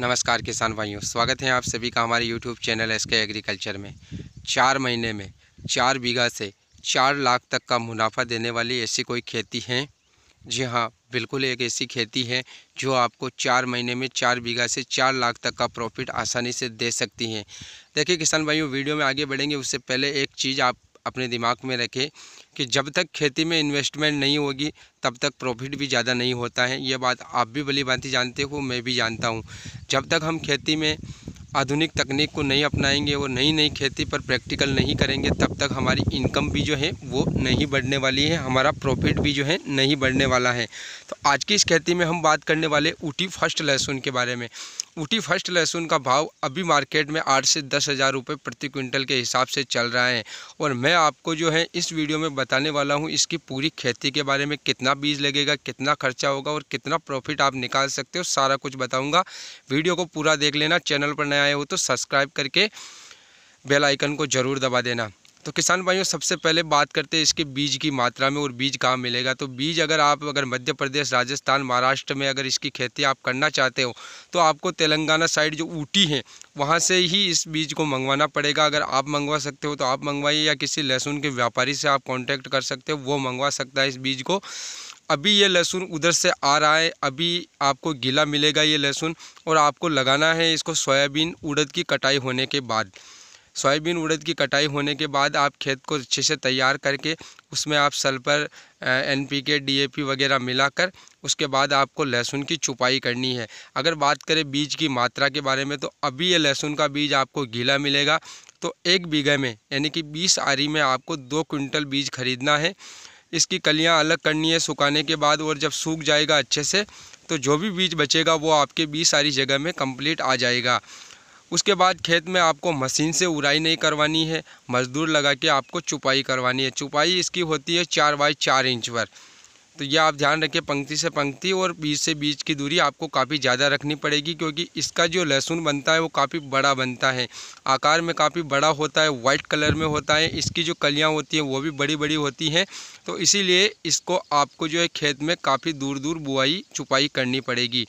नमस्कार किसान भाइयों स्वागत है आप सभी का हमारे YouTube channel S K agriculture में चार महीने में चार बीघा से चार लाख तक का मुनाफा देने वाली ऐसी कोई खेती है जी हाँ बिल्कुल एक ऐसी खेती है जो आपको चार महीने में चार बीघा से चार लाख तक का प्रॉफिट आसानी से दे सकती है देखिए किसान भाइयों वीडियो में आगे बढ़ेंगे उससे पहले एक चीज़ आप अपने दिमाग में रखें कि जब तक खेती में इन्वेस्टमेंट नहीं होगी तब तक प्रॉफिट भी ज़्यादा नहीं होता है ये बात आप भी भली भांति जानते हो मैं भी जानता हूँ जब तक हम खेती में आधुनिक तकनीक को नहीं अपनाएंगे और नई नई खेती पर प्रैक्टिकल नहीं करेंगे तब तक हमारी इनकम भी जो है वो नहीं बढ़ने वाली है हमारा प्रॉफिट भी जो है नहीं बढ़ने वाला है तो आज की इस खेती में हम बात करने वाले ऊटी फर्स्ट लहसुन के बारे में ऊटी फर्स्ट लहसुन का भाव अभी मार्केट में आठ से दस हज़ार रुपये प्रति क्विंटल के हिसाब से चल रहा है और मैं आपको जो है इस वीडियो में बताने वाला हूँ इसकी पूरी खेती के बारे में कितना बीज लगेगा कितना खर्चा होगा और कितना प्रॉफिट आप निकाल सकते हो सारा कुछ बताऊँगा वीडियो को पूरा देख लेना चैनल पर नया आए हो तो सब्सक्राइब करके बेल आइकन को ज़रूर दबा देना तो किसान भाइयों सबसे पहले बात करते हैं इसके बीज की मात्रा में और बीज कहाँ मिलेगा तो बीज अगर आप अगर मध्य प्रदेश राजस्थान महाराष्ट्र में अगर इसकी खेती आप करना चाहते हो तो आपको तेलंगाना साइड जो ऊटी है वहाँ से ही इस बीज को मंगवाना पड़ेगा अगर आप मंगवा सकते हो तो आप मंगवाइए या किसी लहसुन के व्यापारी से आप कॉन्टैक्ट कर सकते हो वो मंगवा सकता है इस बीज को अभी ये लहसुन उधर से आ रहा है अभी आपको गीला मिलेगा ये लहसुन और आपको लगाना है इसको सोयाबीन उड़द की कटाई होने के बाद सोयाबीन उड़द की कटाई होने के बाद आप खेत को अच्छे से तैयार करके उसमें आप sulphur N P K D A P वगैरह मिलाकर उसके बाद आपको लहसुन की छुपाई करनी है अगर बात करें बीज की मात्रा के बारे में तो अभी ये लहसुन का बीज आपको गीला मिलेगा तो एक बीघे में यानी कि बीस आरी में आपको दो क्विंटल बीज खरीदना है इसकी कलियां अलग करनी है सुखाने के बाद और जब सूख जाएगा अच्छे से तो जो भी बीज बचेगा वो आपके बीस सारी जगह में कंप्लीट आ जाएगा उसके बाद खेत में आपको मशीन से उराई नहीं करवानी है मजदूर लगा के आपको चुपाई करवानी है चुपाई इसकी होती है चार बाई चार इंच पर तो यह आप ध्यान रखें पंक्ति से पंक्ति और बीच से बीच की दूरी आपको काफ़ी ज़्यादा रखनी पड़ेगी क्योंकि इसका जो लहसुन बनता है वो काफ़ी बड़ा बनता है आकार में काफ़ी बड़ा होता है वाइट कलर में होता है इसकी जो कलियाँ होती हैं वो भी बड़ी बड़ी होती हैं तो इसीलिए इसको आपको जो है खेत में काफ़ी दूर दूर बुआई छुपाई करनी पड़ेगी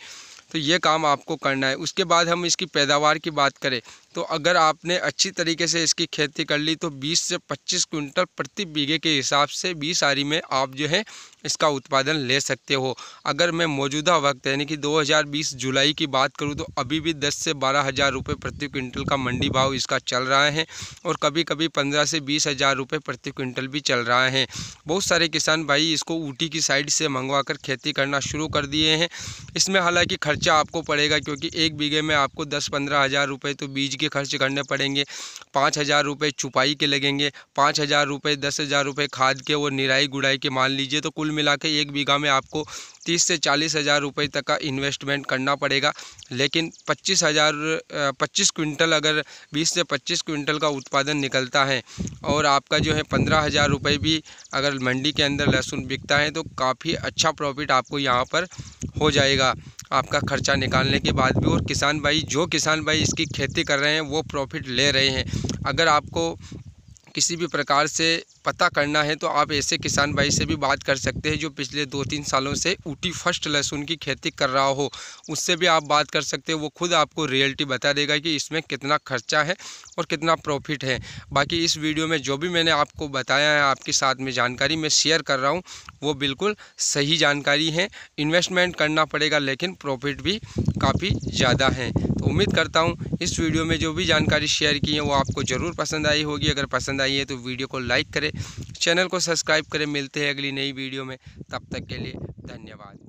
तो ये काम आपको करना है उसके बाद हम इसकी पैदावार की बात करें तो अगर आपने अच्छी तरीके से इसकी खेती कर ली तो 20 से 25 क्विंटल प्रति बीघे के हिसाब से 20 आरी में आप जो है इसका उत्पादन ले सकते हो अगर मैं मौजूदा वक्त यानी कि 2020 जुलाई की बात करूं तो अभी भी 10 से बारह हज़ार रुपये प्रति क्विंटल का मंडी भाव इसका चल रहा है और कभी कभी पंद्रह से बीस हज़ार रुपये प्रति क्विंटल भी चल रहा है बहुत सारे किसान भाई इसको ऊटी की साइड से मंगवा कर खेती करना शुरू कर दिए हैं इसमें हालाँकि खर्चा आपको पड़ेगा क्योंकि एक बीघे में आपको दस पंद्रह हज़ार रुपये तो बीज के खर्च करने पड़ेंगे पाँच हज़ार रुपये छुपाई के लगेंगे पाँच हज़ार रुपये दस हज़ार रुपये खाद के और निराई गुड़ाई के मान लीजिए तो कुल मिला के एक बीघा में आपको तीस से चालीस हज़ार रुपये तक का इन्वेस्टमेंट करना पड़ेगा लेकिन पच्चीस हज़ार पच्चीस क्विंटल अगर बीस से पच्चीस क्विंटल का उत्पादन निकलता है और आपका जो है पंद्रह हज़ार रुपये भी अगर मंडी के अंदर लहसुन बिकता है तो काफ़ी अच्छा प्रॉफिट आपको यहाँ पर हो जाएगा आपका खर्चा निकालने के बाद भी और किसान भाई जो किसान भाई इसकी खेती कर रहे हैं वो प्रॉफिट ले रहे हैं अगर आपको किसी भी प्रकार से पता करना है तो आप ऐसे किसान भाई से भी बात कर सकते हैं जो पिछले दो तीन सालों से ऊटी फर्स्ट लहसुन की खेती कर रहा हो उससे भी आप बात कर सकते हैं वो खुद आपको रियलिटी बता देगा कि इसमें कितना खर्चा है और कितना प्रॉफिट है बाकी इस वीडियो में जो भी मैंने आपको बताया है आपके साथ में जानकारी मैं शेयर कर रहा हूँ वो बिल्कुल सही जानकारी है इन्वेस्टमेंट करना पड़ेगा लेकिन प्रॉफिट भी काफ़ी ज़्यादा है उम्मीद करता हूँ इस वीडियो में जो भी जानकारी शेयर की है वो आपको ज़रूर पसंद आई होगी अगर पसंद आई है तो वीडियो को लाइक करें चैनल को सब्सक्राइब करें मिलते हैं अगली नई वीडियो में तब तक के लिए धन्यवाद